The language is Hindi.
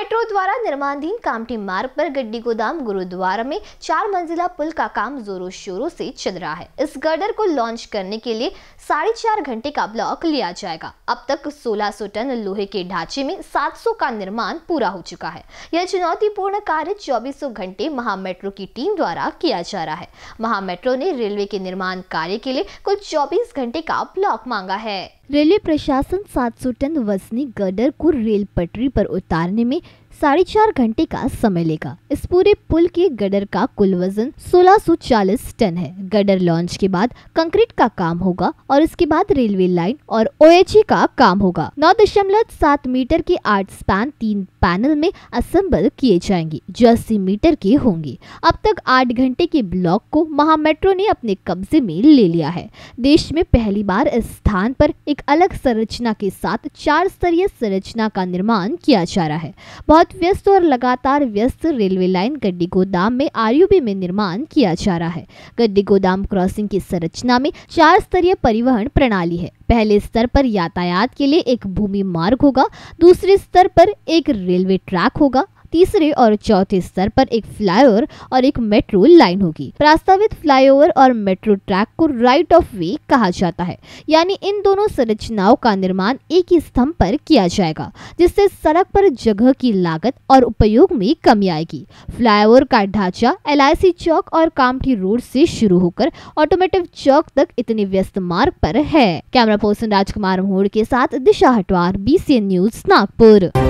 मेट्रो द्वारा निर्माणधीन कामठी मार्ग पर गड्डी गोदाम गुरुद्वारा में चार मंजिला पुल का काम जोरों शोरों से चल रहा है इस गर्डर को लॉन्च करने के लिए साढ़े चार घंटे का ब्लॉक लिया जाएगा अब तक 1600 टन लोहे के ढांचे में 700 का निर्माण पूरा हो चुका है यह चुनौतीपूर्ण कार्य चौबीसों घंटे महा मेट्रो की टीम द्वारा किया जा रहा है महा मेट्रो ने रेलवे के निर्माण कार्य के लिए कुल चौबीस घंटे का ब्लॉक मांगा है रेलवे प्रशासन सात सौ टन वसनी गडर को रेल पटरी पर उतारने में साढ़े चार घंटे का समय लेगा इस पूरे पुल के गडर का कुल वजन 1640 टन है गडर लॉन्च के बाद कंक्रीट का काम होगा और इसके बाद रेलवे लाइन और ओ का काम होगा नौ दशमलव सात मीटर के आठ स्पैन तीन पैनल में असेंबल किए जाएंगे जो अस्सी मीटर के होंगे अब तक आठ घंटे के ब्लॉक को महामेट्रो ने अपने कब्जे में ले लिया है देश में पहली बार इस स्थान पर एक अलग संरचना के साथ चार स्तरीय संरचना का निर्माण किया जा रहा है बहुत साथ व्यस्त और लगातार व्यस्त रेलवे लाइन गड्डी गोदाम में आरयूबी में निर्माण किया जा रहा है गड्डी गोदाम क्रॉसिंग की संरचना में चार स्तरीय परिवहन प्रणाली है पहले स्तर पर यातायात के लिए एक भूमि मार्ग होगा दूसरे स्तर पर एक रेलवे ट्रैक होगा तीसरे और चौथे स्तर पर एक फ्लाईओवर और एक मेट्रो लाइन होगी प्रस्तावित फ्लाईओवर और मेट्रो ट्रैक को राइट ऑफ वे कहा जाता है यानी इन दोनों संरचनाओं का निर्माण एक ही स्तंभ पर किया जाएगा जिससे सड़क पर जगह की लागत और उपयोग में कमी आएगी फ्लाईओवर का ढांचा एल चौक और कामठी रोड से शुरू होकर ऑटोमेटिव चौक तक इतने व्यस्त मार्ग पर है कैमरा पर्सन राजकुमार मोहड़ के साथ दिशा हटवार बी न्यूज नागपुर